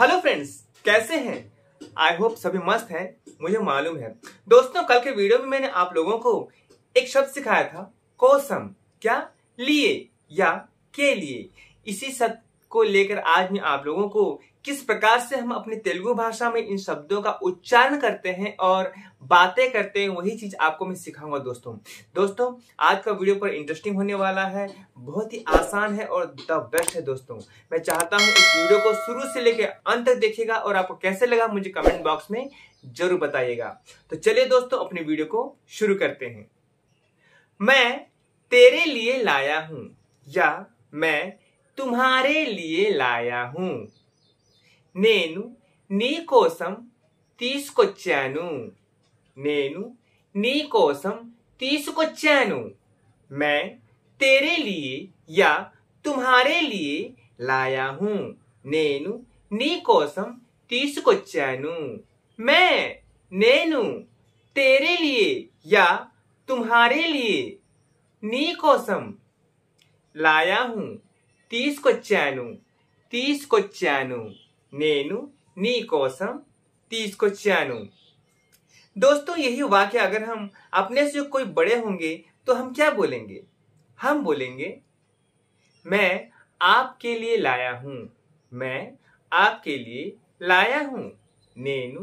hello friends कैसे हैं I hope सभी मस्त हैं मुझे मालूम है दोस्तों कल के वीडियो में मैंने आप लोगों को एक शब्द सिखाया था कौसम क्या लिए या के लिए इसी शब्द को लेकर आज मैं आप लोगों को किस प्रकार से हम अपनी तेलुगु भाषा में इन शब्दों का उच्चारण करते हैं और बातें करते हैं वही चीज आपको मैं सिखाऊंगा दोस्तों दोस्तों आज का वीडियो पर इंटरेस्टिंग होने वाला है बहुत ही आसान है और द बेस्ट है दोस्तों मैं चाहता हूं इस वीडियो को शुरू से लेकर अंत तक देखिएगा और आपको कैसे लगा मुझे कमेंट बॉक्स में जरूर बताइएगा तो चलिए दोस्तों अपने वीडियो को शुरू करते हैं मैं तेरे लिए लाया हूं या मैं तुम्हारे लिए लाया हूँ నేను नी कोसम తీసుకొచ్చాను నేను नी कोसम తీసుకొచ్చాను मैं तेरे लिए या तुम्हारे लिए लाया हूँ नेनु नी कोसम తీసుకొచ్చాను मैं नेनु तेरे लिए या तुम्हारे लिए नी कोसम लाया हूँ తీస్కొచాను తీస్కొచాను నేను నీకోసం తీస్కొచాను దోస్తో యహి వాక్య అగర్ హమ్ అప్నేస్ జో కోయి బడే హోంగే తో హమ్ క్యా బోలెంగే హమ్ బోలెంగే మే ఆప్ కే లియే లాయా who may AAP K లియే లాయా who నేను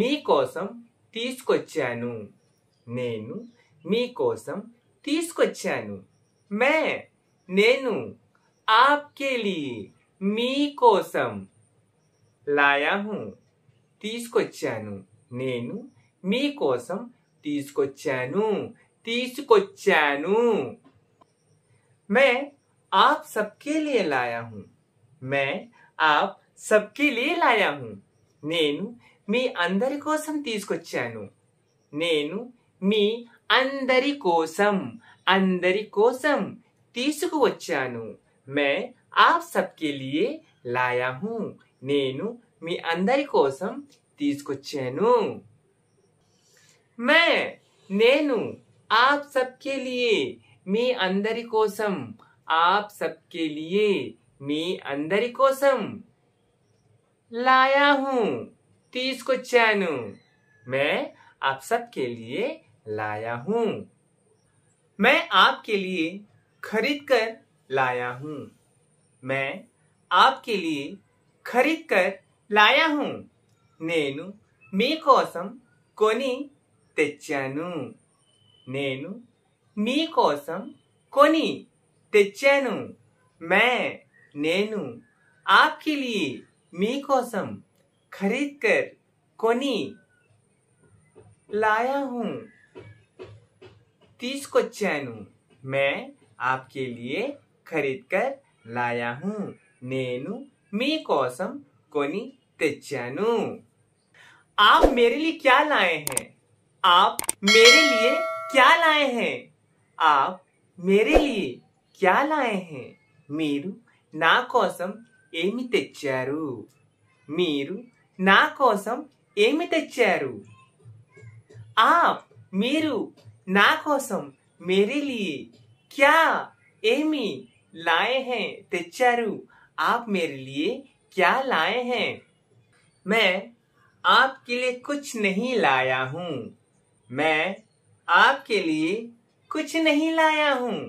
నీకోసం తీస్కొచాను నేను నీకోసం తీస్కొచాను మే నేను आपके लिए मी कोसम लाया हूं तीसुकोच्चानु नेनु मी कोसम तीसुकोच्चानु तीसुकोच्चानु मैं आप सबके लिए लाया हूं मैं आप सबके लिए लाया हूं नेनु मी अंदर कोसम तीसुकोच्चानु नेनु मी अंदर कोसम अंदर कोसम तीसुकोच्चानु को मैं आप सबके लिए लाया हूँ नेनु मी अंदर कोसम तीसुच्चेनु मैं नेनु आप सबके लिए मी अंदर कोसम आप सबके लिए मी अंदर कोसम लाया हूँ तीसुच्चेनु मैं आप सबके लिए लाया हूँ मैं आपके लिए खरीद कर लाया हूं मैं आपके लिए ఖరీద్ కర్ లాయా హూ నేను మీకోసం కొని తెచ్చాను నేను మీకోసం కొని తెచ్చాను మే నేను ఆప్కే లియే మీకోసం ఖరీద్ కర్ కొని లాయా హూ తీసుకొచ్చాను మే ఆప్కే లియే खरीद कर लाया हूँ नेनु मी कोसम कोनी तेचानु आप मेरे लिए क्या लाए हैं आप मेरे लिए क्या लाए हैं आप मेरे लिए क्या लाए हैं मीरू ना कोसम एमी తెచ్చారు మీరు ना कोसम एमी తెచ్చారు आप మీరు ना कोसम मेरे लिए क्या एमी लाए हैं तेचारू आप मेरे लिए क्या लाए हैं मैं आपके लिए कुछ नहीं लाया हूँ मैं आपके लिए कुछ नहीं लाया हूँ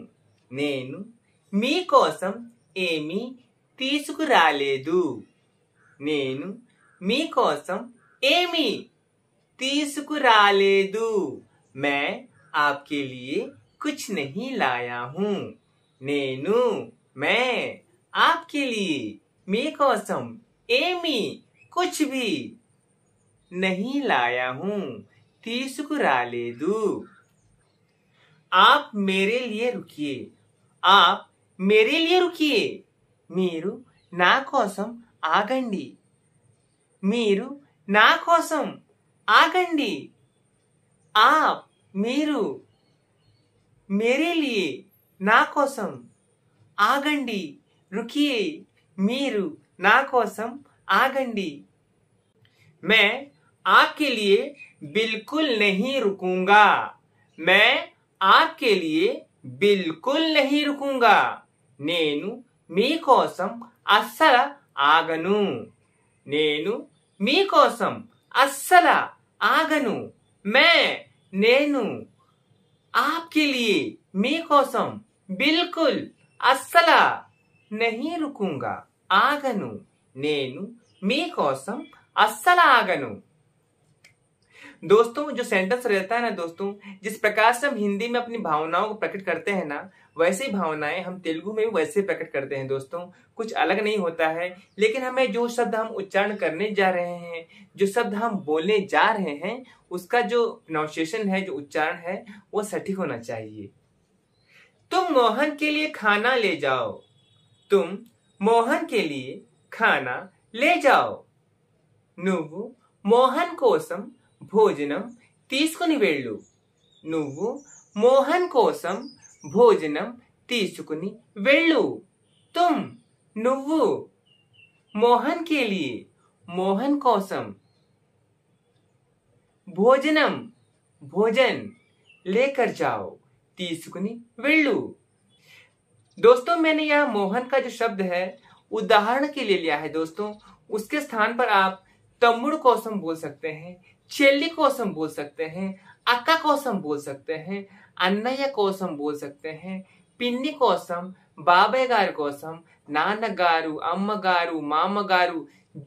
నేను మీ కోసం ఏమీ తీసుకురాలేదు నేను మీ కోసం ఏమీ दू मैं आपके लिए कुछ नहीं लाया हूँ నేను मैं आपके लिए మీకోసం एमी कुछ भी नहीं लाया हूँ हूं दू आप मेरे लिए रुकिए आप मेरे लिए रुकिए मेरु ना కోసం आगंडी मेरु ना కోసం आगंडी आप मेरु मेरे लिए నా కోసం ఆగండి रुकिए మీరు నా కోసం ఆగండి मैं आपके लिए बिल्कुल नहीं रुकूंगा मैं आपके लिए बिल्कुल नहीं रुकूंगा నేను మీ కోసం అస్సల ఆగను నేను మీ కోసం అస్సల ఆగను मैं నేను आपके लिए మీ కోసం असला नहीं रुकूंगा आगनु नेनु मी कौसम असला आगनु दोस्तों जो सेंटेंस रहता है ना दोस्तों जिस प्रकार से हम हिंदी में अपनी भावनाओं को प्रकट करते हैं ना वैसी भावनाएं हम तेलुगु में भी वैसे प्रकट करते हैं दोस्तों कुछ अलग नहीं होता है लेकिन हमें जो शब्द हम उच्चारण करने जा रहे हैं जो शब्द हम बोलने जा रहे हैं उसका जो प्रोनाउंसिएशन है जो उच्चारण है वो सटीक होना चाहिए तुम मोहन के लिए खाना ले जाओ तुम मोहन के लिए खाना ले जाओ नुवु मोहन कोसम भोजनम तीसुकुनी वेल्लु नुवु मोहन कोसम भोजनम तीसुकुनी वेल्लु तुम नुवु मोहन के लिए मोहन कोसम भोजनम भोजन लेकर जाओ दोस्तों मैंने यहाँ मोहन का जो शब्द है उदाहरण के लिए लिया है दोस्तों उसके स्थान पर आप तमुड़ कौसम बोल सकते हैं चेली कौसम बोल सकते हैं अक्का कौसम बोल सकते हैं अन्नया कौसम बोल सकते हैं పిన్ని कौसम బాబాయ్ గారి కోసం నాన్నగారు అమ్మగారు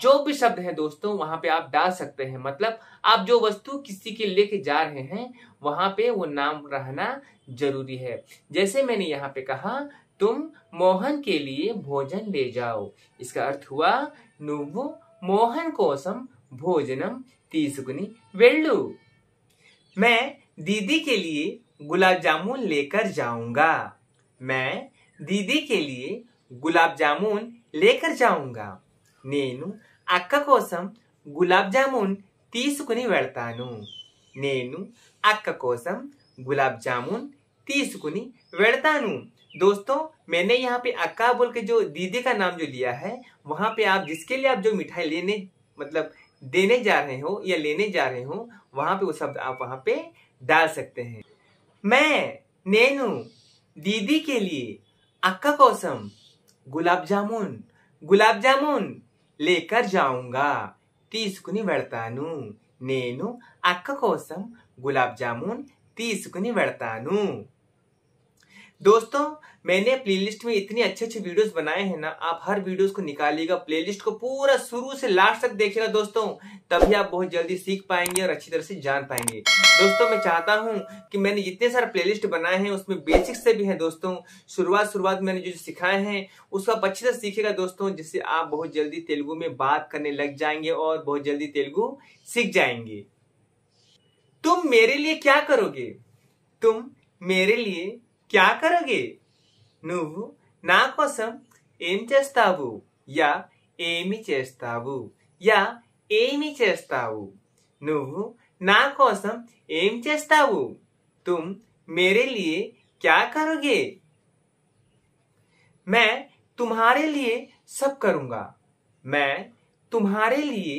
जो भी शब्द है दोस्तों वहां पे आप डाल सकते हैं मतलब आप जो वस्तु किसी के लेके जा रहे हैं वहां पे वो नाम रहना जरूरी है जैसे मैंने यहाँ पे कहा तुम मोहन के लिए भोजन ले जाओ इसका अर्थ हुआ నువ్వు मोहन कोसम भोजनम తీసుకుని वेल्लू मैं दीदी के लिए गुलाब जामुन लेकर जाऊंगा मैं दीदी के लिए गुलाब जामुन लेकर जाऊंगा नेनु అక్క कोसम गुलाब जामुन तीसुकुनी వెళ్తాను नेनु అక్క कोसम गुलाब जामुन तीसुकुनी वेड़तानू दोस्तों मैंने यहाँ पे अक्का बोल के जो दीदी का नाम जो लिया है वहाँ पे आप जिसके लिए आप जो मिठाई लेने मतलब देने जा रहे हो या लेने जा रहे हो वहाँ पे वो शब्द आप वहाँ पे डाल सकते हैं मैं नैनू दीदी के लिए अक्का कौसम गुलाब जामुन गुलाब जामुन लेकर जाऊंगा कुनी వెళ్తాను नैनू अक्का कौसम गुलाब जामुन तीसान दोस्तों मैंने प्लेलिस्ट में इतने अच्छे अच्छे वीडियोस बनाए हैं ना आप हर वीडियोस को निकालिएगा प्लेलिस्ट को पूरा शुरू से लास्ट तक देखिएगा दोस्तों तभी आप बहुत जल्दी सीख पाएंगे और अच्छी तरह से जान पाएंगे दोस्तों मैं चाहता हूं कि मैंने जितने सारे प्लेलिस्ट बनाए हैं उसमें बेसिक से भी है दोस्तों शुरुआत शुरुआत मैंने जो सिखाए हैं उसको आप अच्छी तरह सीखेगा दोस्तों जिससे आप बहुत जल्दी तेलुगु में बात करने लग जाएंगे और बहुत जल्दी तेलुगु सीख जाएंगे तुम मेरे लिए क्या करोगे तुम मेरे लिए क्या करोगे నువ్వు నా కోసం ఏం చేస్తావు యా ఏమి చేస్తావు యా ఏమి చేస్తావు నువ్వు నా కోసం ఏం చేస్తావు तुम मेरे लिए क्या करोगे मैं तुम्हारे लिए सब करूंगा मैं तुम्हारे लिए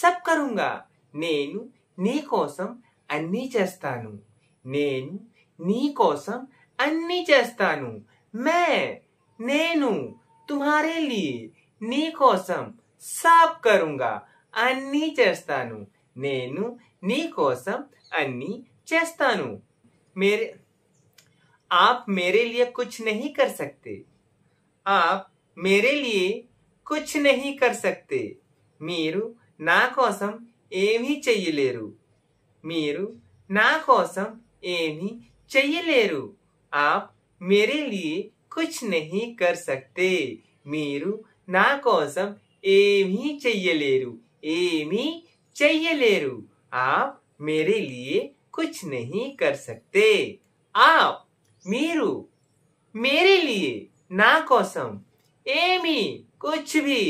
सब करूंगा नेनु नी कोसम अस्म अस्ता मैं नैनु तुम्हारे लिए नी कोसम साफ करूंगा अन्नी चेस्ता नैनु नी कोसम अन्नी चेस्ता मेरे आप मेरे लिए कुछ नहीं कर सकते आप मेरे लिए कुछ नहीं कर सकते मेरू ना कोसम एम चाहिए लेरू ना कोसम एमी चाहिए लेरु आप मेरे लिए कुछ नहीं कर सकते మీరు నా కోసం ఏమీ చెయ్యలేరు ఏమీ చెయ్యలేరు आप मेरे लिए कुछ नहीं कर सकते आप मेरू मेरे लिए ना कोसम एमी कुछ भी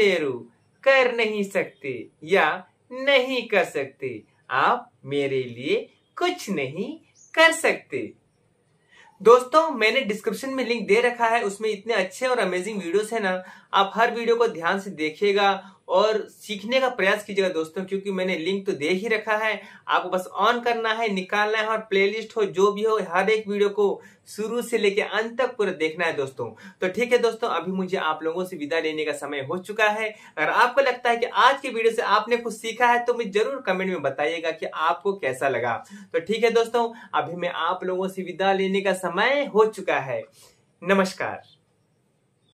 लेरु कर नहीं सकते या नहीं कर सकते आप मेरे लिए कुछ नहीं कर सकते दोस्तों मैंने डिस्क्रिप्शन में लिंक दे रखा है उसमें इतने अच्छे और अमेजिंग वीडियोस है ना आप हर वीडियो को ध्यान से देखिएगा और सीखने का प्रयास कीजिएगा दोस्तों क्योंकि मैंने लिंक तो दे ही रखा है आपको बस ऑन करना है निकालना है और प्लेलिस्ट हो जो भी हो हर एक वीडियो को शुरू से लेके अंत तक पूरा देखना है दोस्तों तो ठीक है दोस्तों अभी मुझे आप लोगों से विदा लेने का समय हो चुका है अगर आपको लगता है कि आज के वीडियो से आपने कुछ सीखा है तो मुझे जरूर कमेंट में बताइएगा कि आपको कैसा लगा तो ठीक है दोस्तों अभी मैं आप लोगों से विदा लेने का समय हो चुका है नमस्कार